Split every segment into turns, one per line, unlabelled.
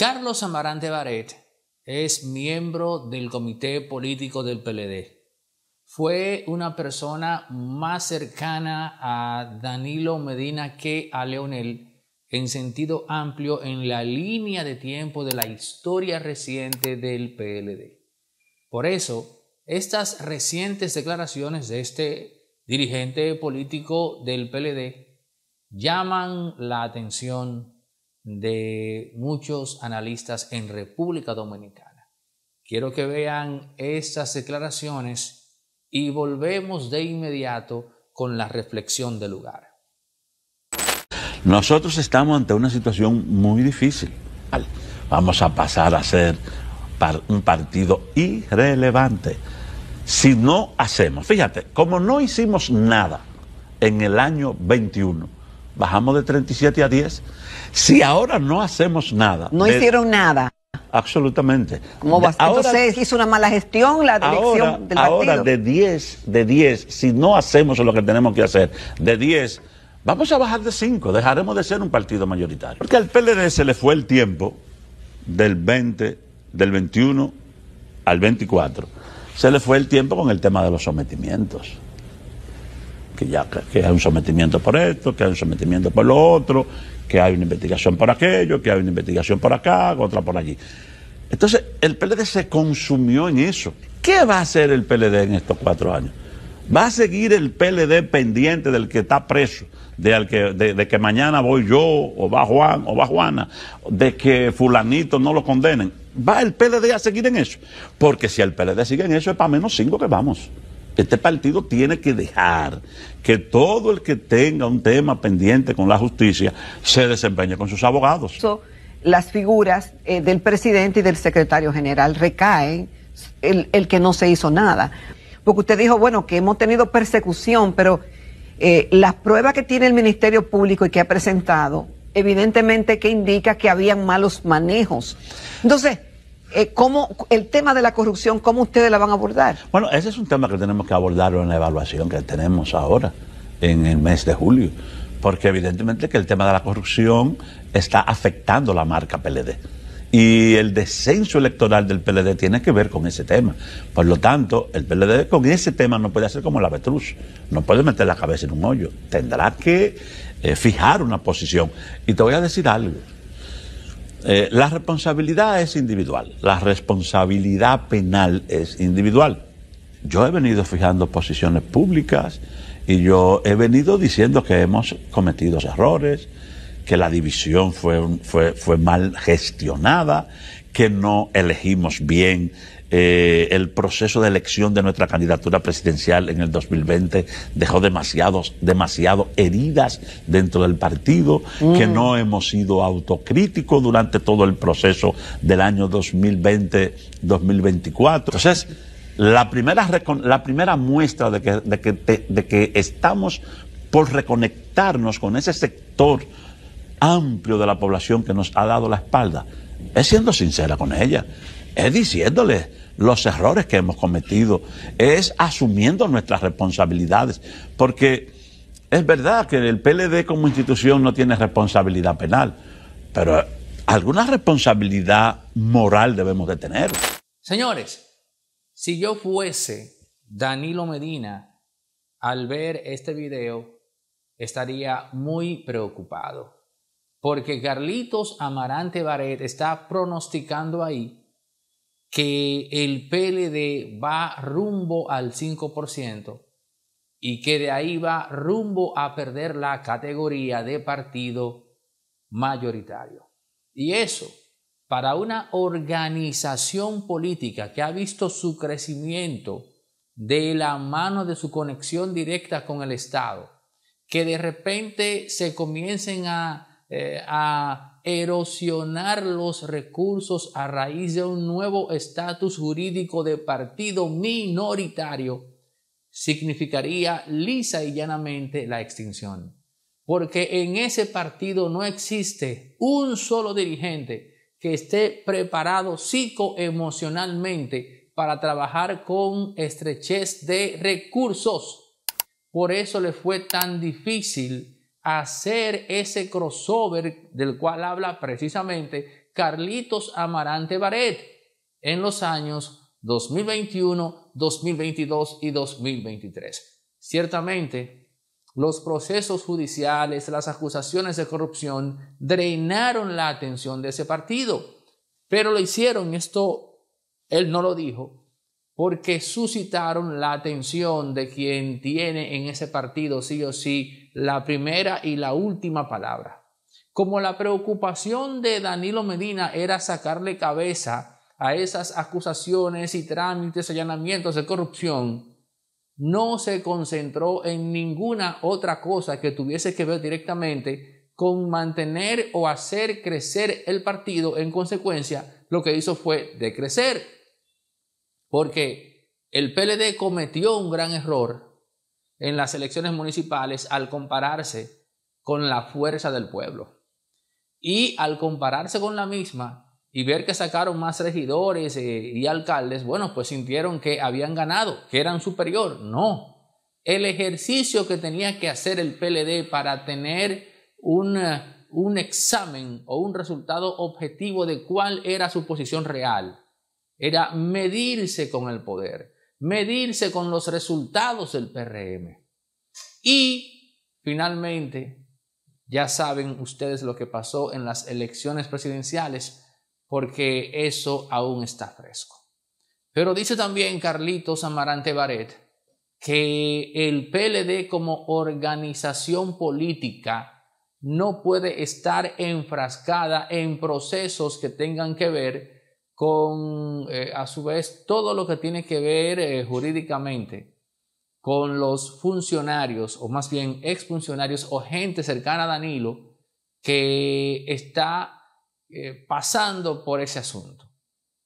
Carlos Amarante Baret es miembro del comité político del PLD. Fue una persona más cercana a Danilo Medina que a Leonel en sentido amplio en la línea de tiempo de la historia reciente del PLD. Por eso, estas recientes declaraciones de este dirigente político del PLD llaman la atención de muchos analistas en República Dominicana. Quiero que vean estas declaraciones y volvemos de inmediato con la reflexión del lugar.
Nosotros estamos ante una situación muy difícil. Vamos a pasar a ser un partido irrelevante. Si no hacemos, fíjate, como no hicimos nada en el año 21, bajamos de 37 a 10. Si ahora no hacemos nada. No hicieron nada. Absolutamente. ¿Cómo va? Ahora, Entonces hizo una mala gestión la dirección del partido. Ahora de 10, de 10, si no hacemos lo que tenemos que hacer, de 10, vamos a bajar de 5, dejaremos de ser un partido mayoritario. Porque al PLD se le fue el tiempo del 20, del 21 al 24. Se le fue el tiempo con el tema de los sometimientos que ya hay un sometimiento por esto, que hay un sometimiento por lo otro, que hay una investigación por aquello, que hay una investigación por acá, otra por allí. Entonces, el PLD se consumió en eso. ¿Qué va a hacer el PLD en estos cuatro años? ¿Va a seguir el PLD pendiente del que está preso, de, que, de, de, que mañana voy yo, o va Juan, o va Juana, de que fulanito no lo condenen? ¿Va el PLD a seguir en eso? Porque si el PLD sigue en eso es para menos cinco que vamos. Este partido tiene que dejar que todo el que tenga un tema pendiente con la justicia se desempeñe con sus abogados. Las figuras eh, del presidente y del secretario general recaen el, que no se hizo nada. Porque usted dijo, bueno, que hemos tenido persecución, pero eh, las pruebas que tiene el Ministerio Público y que ha presentado, evidentemente que indica que habían malos manejos. Entonces, eh, ¿cómo el tema de la corrupción, cómo ustedes la van a abordar? Bueno, ese es un tema que tenemos que abordar en la evaluación que tenemos ahora, en el mes de julio, porque evidentemente que el tema de la corrupción está afectando la marca PLD. Y el descenso electoral del PLD tiene que ver con ese tema. Por lo tanto, el PLD con ese tema no puede hacer como la Petrus. No puede meter la cabeza en un hoyo. Tendrá que eh, fijar una posición. Y te voy a decir algo. Eh, la responsabilidad es individual, la responsabilidad penal es individual. Yo he venido fijando posiciones públicas y yo he venido diciendo que hemos cometido errores, que la división fue, fue, fue mal gestionada, que no elegimos bien eh, el proceso de elección de nuestra candidatura presidencial en el 2020 dejó demasiados, demasiado heridas dentro del partido, que mm. no hemos sido autocríticos durante todo el proceso del año 2020-2024. Entonces, la primera, la primera muestra de que, de que estamos por reconectarnos con ese sector amplio de la población que nos ha dado la espalda, es siendo sincera con ella, es diciéndole los errores que hemos cometido, es asumiendo nuestras responsabilidades, porque es verdad que el PLD como institución no tiene responsabilidad penal, pero alguna responsabilidad moral debemos de tener.
Señores, si yo fuese Danilo Medina, al ver este video, estaría muy preocupado, porque Carlitos Amarante Baret está pronosticando ahí que el PLD va rumbo al 5% y que de ahí va rumbo a perder la categoría de partido mayoritario. Y eso, para una organización política que ha visto su crecimiento de la mano de su conexión directa con el Estado, que de repente se comiencen a, eh, a erosionar los recursos a raíz de un nuevo estatus jurídico de partido minoritario significaría lisa y llanamente la extinción. Porque en ese partido no existe un solo dirigente que esté preparado psicoemocionalmente para trabajar con estrechez de recursos. Por eso le fue tan difícil hacer ese crossover del cual habla precisamente Carlitos Amarante Baret en los años 2021, 2022 y 2023. Ciertamente, los procesos judiciales, las acusaciones de corrupción drenaron la atención de ese partido, pero lo hicieron, esto él no lo dijo, porque suscitaron la atención de quien tiene en ese partido sí o sí la primera y la última palabra. Como la preocupación de Danilo Medina era sacarle cabeza a esas acusaciones y trámites, allanamientos de corrupción, no se concentró en ninguna otra cosa que tuviese que ver directamente con mantener o hacer crecer el partido. En consecuencia, lo que hizo fue decrecer porque el PLD cometió un gran error en las elecciones municipales al compararse con la fuerza del pueblo. Y al compararse con la misma y ver que sacaron más regidores eh, y alcaldes, bueno, pues sintieron que habían ganado, que eran superior. No, el ejercicio que tenía que hacer el PLD para tener un, eh, un examen o un resultado objetivo de cuál era su posición real era medirse con el poder, medirse con los resultados del PRM. Y finalmente, ya saben ustedes lo que pasó en las elecciones presidenciales, porque eso aún está fresco. Pero dice también Carlitos Amarante Baret que el PLD como organización política no puede estar enfrascada en procesos que tengan que ver con, eh, a su vez, todo lo que tiene que ver eh, jurídicamente con los funcionarios, o más bien exfuncionarios o gente cercana a Danilo que está eh, pasando por ese asunto.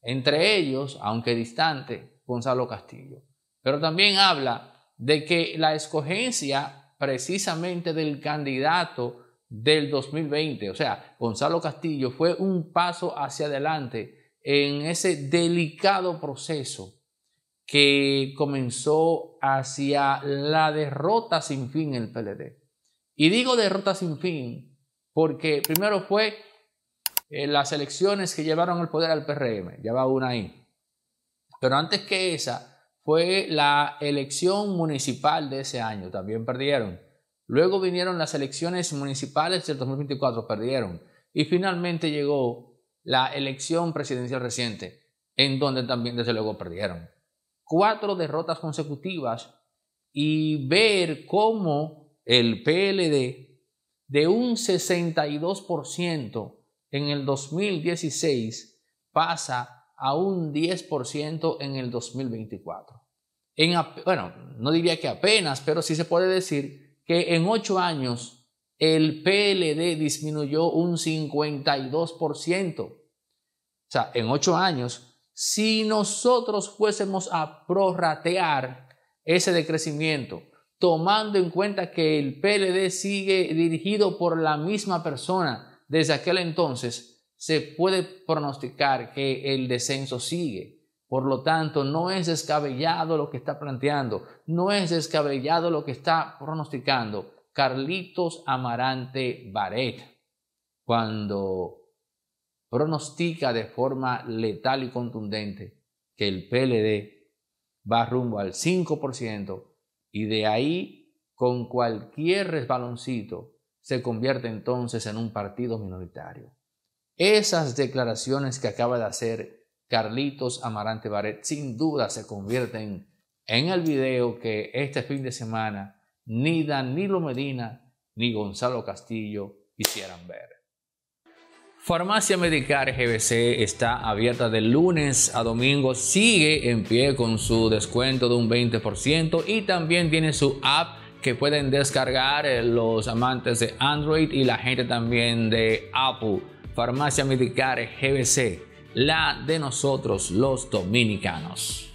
Entre ellos, aunque distante, Gonzalo Castillo. Pero también habla de que la escogencia precisamente del candidato del 2020, o sea, Gonzalo Castillo, fue un paso hacia adelante en ese delicado proceso que comenzó hacia la derrota sin fin en el PLD. Y digo derrota sin fin porque primero fue eh, las elecciones que llevaron el poder al PRM, ya va una ahí. Pero antes que esa fue la elección municipal de ese año, también perdieron. Luego vinieron las elecciones municipales del 2024, perdieron. Y finalmente llegó la elección presidencial reciente, en donde también desde luego perdieron. Cuatro derrotas consecutivas y ver cómo el PLD de un 62% en el 2016 pasa a un 10% en el 2024. bueno, no diría que apenas, pero sí se puede decir que en ocho años el PLD disminuyó un 52%. O sea, en ocho años, si nosotros fuésemos a prorratear ese decrecimiento, tomando en cuenta que el PLD sigue dirigido por la misma persona desde aquel entonces, se puede pronosticar que el descenso sigue. Por lo tanto, no es descabellado lo que está planteando, no es descabellado lo que está pronosticando Carlitos Amarante Baret, cuando pronostica de forma letal y contundente que el PLD va rumbo al 5% y de ahí con cualquier resbaloncito se convierte entonces en un partido minoritario. Esas declaraciones que acaba de hacer Carlitos Amarante Baret sin duda se convierten en el video que este fin de semana ni Danilo Medina ni Gonzalo Castillo quisieran ver. Farmacia Medicar GBC está abierta de lunes a domingo, sigue en pie con su descuento de un 20% y también tiene su app que pueden descargar eh, los amantes de Android y la gente también de Apple. Farmacia Medicar GBC, la de nosotros los dominicanos.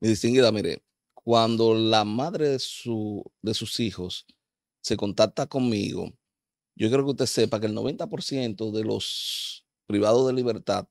Mi distinguida, mire, cuando la madre de, su, de sus hijos se contacta conmigo, yo creo que usted sepa que el 90% de los privados de libertad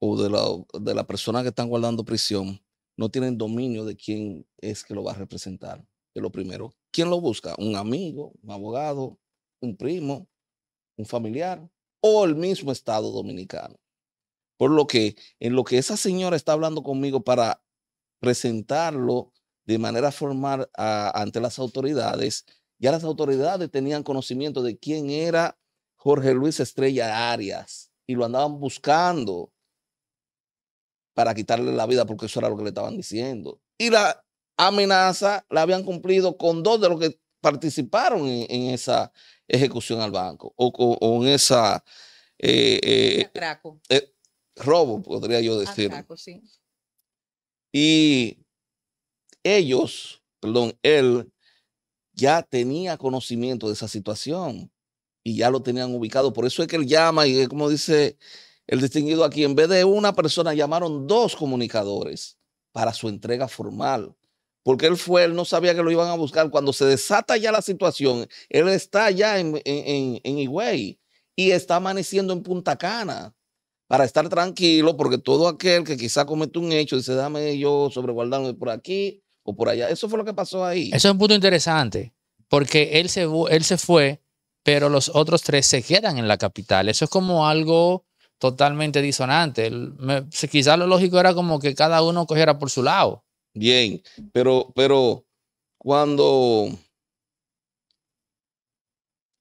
o de la, de la persona que están guardando prisión no tienen dominio de quién es que lo va a representar. Es lo primero. ¿Quién lo busca? ¿Un amigo, un abogado, un primo, un familiar o el mismo Estado dominicano? Por lo que en lo que esa señora está hablando conmigo para presentarlo de manera formal ante las autoridades. Ya las autoridades tenían conocimiento de quién era Jorge Luis Estrella Arias y lo andaban buscando para quitarle la vida porque eso era lo que le estaban diciendo. Y la amenaza la habían cumplido con dos de los que participaron en, esa ejecución al banco o, en esa... Eh, eh, eh, robo, podría yo decir. Y ellos, perdón, él ya tenía conocimiento de esa situación y ya lo tenían ubicado. Por eso es que él llama y como dice el distinguido aquí, en vez de una persona llamaron dos comunicadores para su entrega formal. Porque él fue, él no sabía que lo iban a buscar. Cuando se desata ya la situación, él está ya en, en, Higüey y está amaneciendo en Punta Cana para estar tranquilo, porque todo aquel que quizá comete un hecho, dice, dame yo sobreguardarme por aquí o por allá. Eso fue lo que pasó ahí. Eso
es un punto interesante, porque él se, él se fue, pero los otros tres se quedan en la capital. Eso es como algo totalmente disonante. Quizá lo lógico era como que cada uno cogiera por su lado.
Bien, pero, pero cuando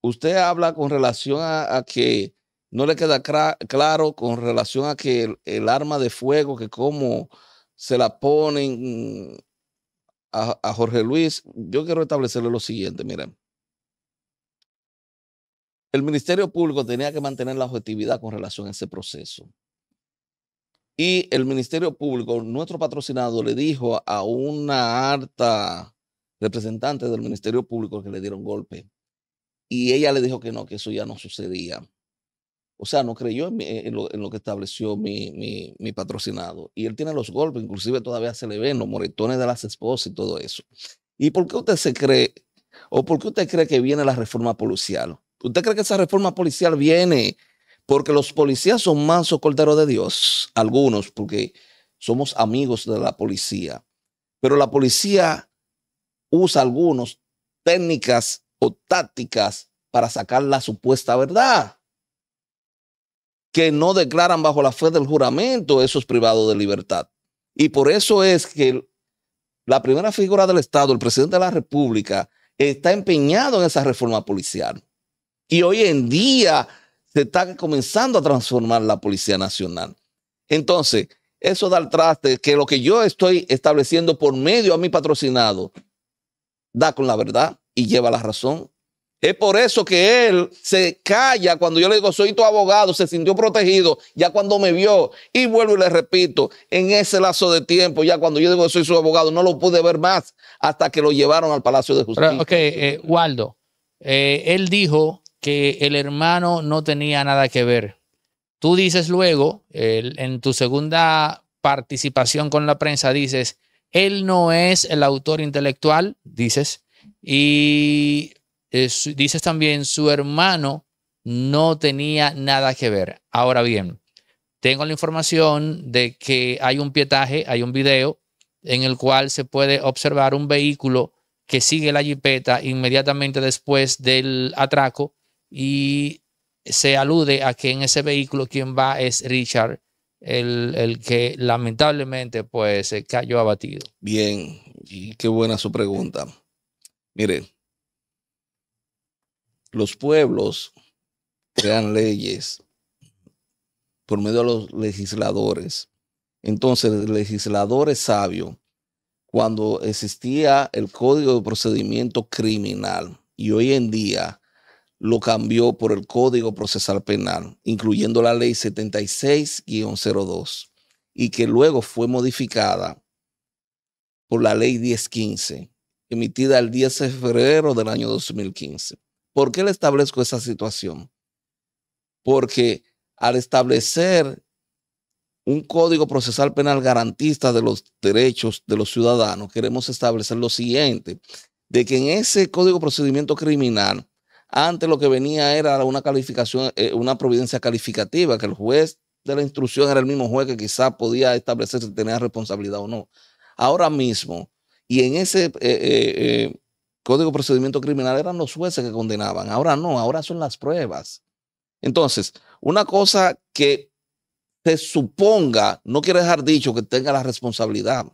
usted habla con relación a que no le queda claro con relación a que el, arma de fuego, que cómo se la ponen a, a Jorge Luis, yo quiero establecerle lo siguiente, miren. El Ministerio Público tenía que mantener la objetividad con relación a ese proceso. Y el Ministerio Público, nuestro patrocinado, le dijo a una alta representante del Ministerio Público que le dieron golpe. Y ella le dijo que no, que eso ya no sucedía o sea, no creyó en, eh, lo, que estableció mi, patrocinado. Y él tiene los golpes, inclusive todavía se le ven los moretones de las esposas y todo eso. ¿Y por qué usted se cree, o por qué usted cree que viene la reforma policial? ¿Usted cree que esa reforma policial viene porque los policías son mansos corderos de Dios? Algunos, porque somos amigos de la policía. Pero la policía usa algunos técnicas o tácticas para sacar la supuesta verdad que no declaran bajo la fe del juramento, esos privados de libertad. Y por eso es que la primera figura del Estado, el presidente de la República, está empeñado en esa reforma policial. Y hoy en día se está comenzando a transformar la Policía Nacional. Entonces, eso da el traste que lo que yo estoy estableciendo por medio a mi patrocinado da con la verdad y lleva la razón es por eso que él se calla cuando yo le digo, soy tu abogado, se sintió protegido ya cuando me vio. Y vuelvo y le repito, en ese lazo de tiempo, ya cuando yo digo, soy su abogado, no lo pude ver más hasta que lo llevaron al Palacio de Justicia. ok,
eh, Waldo, eh, él dijo que el hermano no tenía nada que ver. Tú dices luego, en tu segunda participación con la prensa, dices, él no es el autor intelectual, dices, y eh, dices también, su hermano no tenía nada que ver. Ahora bien, tengo la información de que hay un pietaje, hay un video en el cual se puede observar un vehículo que sigue la jipeta inmediatamente después del atraco y se alude a que en ese vehículo quien va es Richard, el, el que lamentablemente pues se cayó abatido.
Bien, y qué buena su pregunta. Mire, los pueblos crean leyes por medio de los legisladores. Entonces, el legislador es sabio. Cuando existía el Código de Procedimiento Criminal y hoy en día lo cambió por el Código Procesal Penal, incluyendo la Ley 76-02, y que luego fue modificada por la Ley 1015, emitida el 10 de febrero del año 2015. ¿Por qué le establezco esa situación? Porque al establecer un código procesal penal garantista de los derechos de los ciudadanos, queremos establecer lo siguiente, de que en ese código procedimiento criminal, antes lo que venía era una calificación, eh, una providencia calificativa, que el juez de la instrucción era el mismo juez que quizá podía establecer si tenía responsabilidad o no. Ahora mismo, y en ese eh, eh, Código de Procedimiento Criminal eran los jueces que condenaban. Ahora no, ahora son las pruebas. Entonces, una cosa que se suponga, no quiere dejar dicho que tenga la responsabilidad.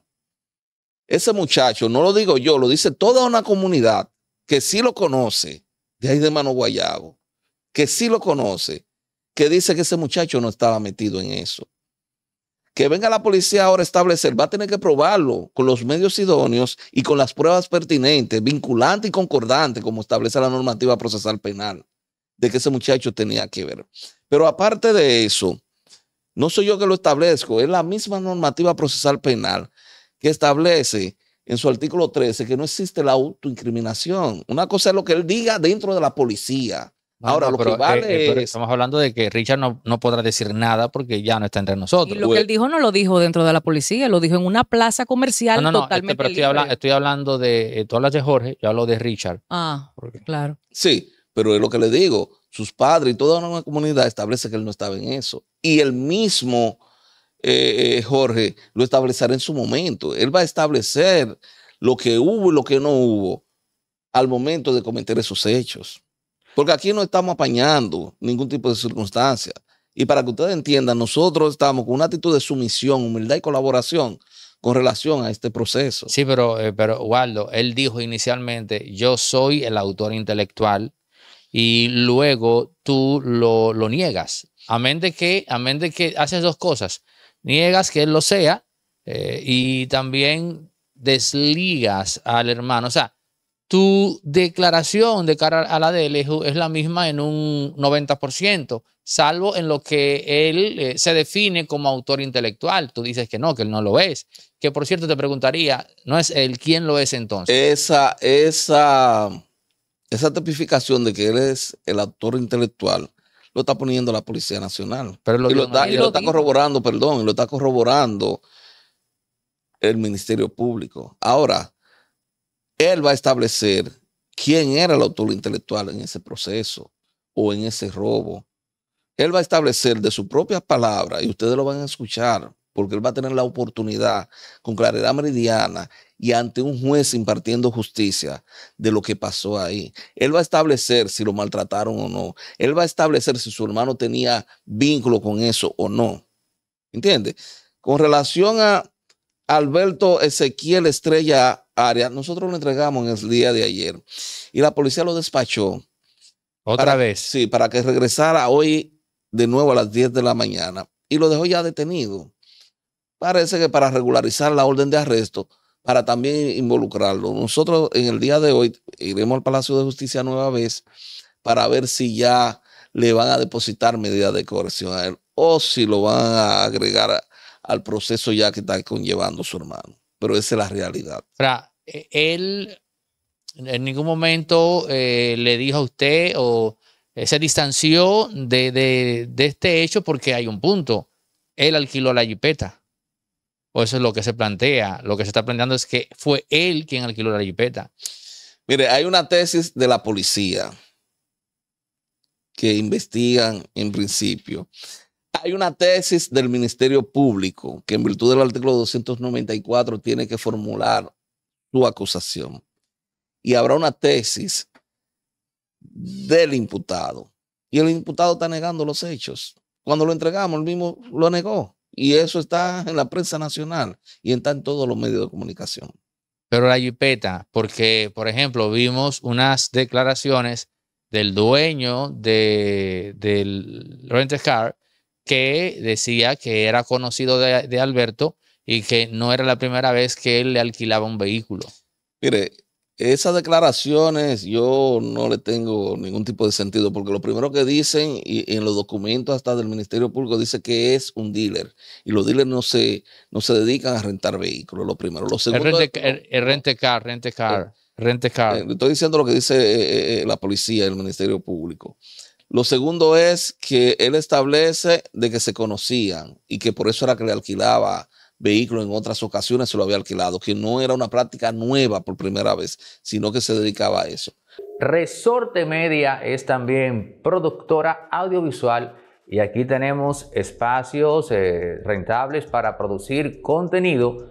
Ese muchacho, no lo digo yo, lo dice toda una comunidad que sí lo conoce, de ahí de Mano Guayabo, que sí lo conoce, que dice que ese muchacho no estaba metido en eso que venga la policía ahora a establecer, va a tener que probarlo con los medios idóneos y con las pruebas pertinentes, vinculante y concordante, como establece la normativa procesal penal, de que ese muchacho tenía que ver. Pero aparte de eso, no soy yo que lo establezco, es la misma normativa procesal penal que establece en su artículo 13 que no existe la autoincriminación. Una cosa es lo que él diga dentro de la policía Ah, Ahora, lo que eh, eh, vale
estamos hablando de que Richard no, podrá decir nada porque ya no está entre nosotros. Y lo que él dijo no lo dijo dentro de la policía, lo dijo en una plaza comercial no, este, totalmente. pero estoy, estoy, hablando de. Eh, todas las de Jorge, yo hablo de Richard. Ah, claro.
Sí, pero es lo que le digo. Sus padres y toda una comunidad establece que él no estaba en eso. Y el mismo Jorge lo establecerá en su momento. Él va a establecer lo que hubo y lo que no hubo al momento de cometer esos hechos. Porque aquí no estamos apañando ningún tipo de circunstancia. Y para que ustedes entiendan, nosotros estamos con una actitud de sumisión, humildad y colaboración con relación a este
proceso. Sí, pero, eh, pero Waldo, él dijo inicialmente, yo soy el autor intelectual y luego tú lo, niegas. A de que, a de que haces dos cosas. Niegas que él lo sea eh, y también desligas al hermano. O sea, tu declaración de cara a la de es la misma en un 90%, salvo en lo que él eh, se define como autor intelectual. Tú dices que no, que él no lo es. Que por cierto te preguntaría, ¿no es él quién lo es entonces?
Esa, esa, esa tipificación de que él es el autor intelectual lo está poniendo la Policía Nacional. Pero lo y, lo está corroborando, perdón, y lo está corroborando el Ministerio Público. Ahora, él va a establecer quién era el autor intelectual en ese proceso o en ese robo. Él va a establecer de su propia palabra y ustedes lo van a escuchar porque él va a tener la oportunidad con claridad meridiana y ante un juez impartiendo justicia de lo que pasó ahí. Él va a establecer si lo maltrataron o no. Él va a establecer si su hermano tenía vínculo con eso o no. ¿Entiende? Con relación a Alberto Ezequiel Estrella área, nosotros lo entregamos en el día de ayer y la policía lo despachó. ¿Otra vez? Sí, para que regresara hoy de nuevo a las 10 de la mañana y lo dejó ya detenido. Parece que para regularizar la orden de arresto, para también involucrarlo. Nosotros en el día de hoy iremos al Palacio de Justicia nueva vez para ver si ya le van a depositar medidas de coerción a él o si lo van a agregar al proceso ya que está conllevando su hermano pero esa es la realidad.
Eh, él en ningún momento eh, le dijo a usted o eh, se distanció de, este hecho porque hay un punto. Él alquiló la jipeta. O eso es lo que se plantea. Lo que se está planteando es que fue él quien alquiló la jipeta.
Mire, hay una tesis de la policía que investigan en principio hay una tesis del Ministerio Público que en virtud del artículo 294 tiene que formular su acusación. Y habrá una tesis del imputado. Y el imputado está negando los hechos. Cuando lo entregamos, el mismo lo negó. Y eso está en la prensa nacional y está en todos los medios de comunicación.
Pero la yipeta, porque, por ejemplo, vimos unas declaraciones del dueño de, del Rent Car que decía que era conocido de, Alberto y que no era la primera vez que él le alquilaba un vehículo.
Mire, esas declaraciones yo no le tengo ningún tipo de sentido, porque lo primero que dicen, y en los documentos hasta del Ministerio Público, dice que es un dealer. Y los dealers no se, no se dedican a rentar vehículos, lo primero. Lo segundo el, rente,
car, rente car, eh,
rente car. Eh, estoy diciendo lo que dice eh, la policía, el Ministerio Público. Lo segundo es que él establece de que se conocían y que por eso era que le alquilaba vehículos en otras ocasiones, se lo había alquilado, que no
era una práctica nueva por primera vez, sino que se dedicaba a eso. Resorte Media es también productora audiovisual y aquí tenemos espacios eh, rentables para producir contenido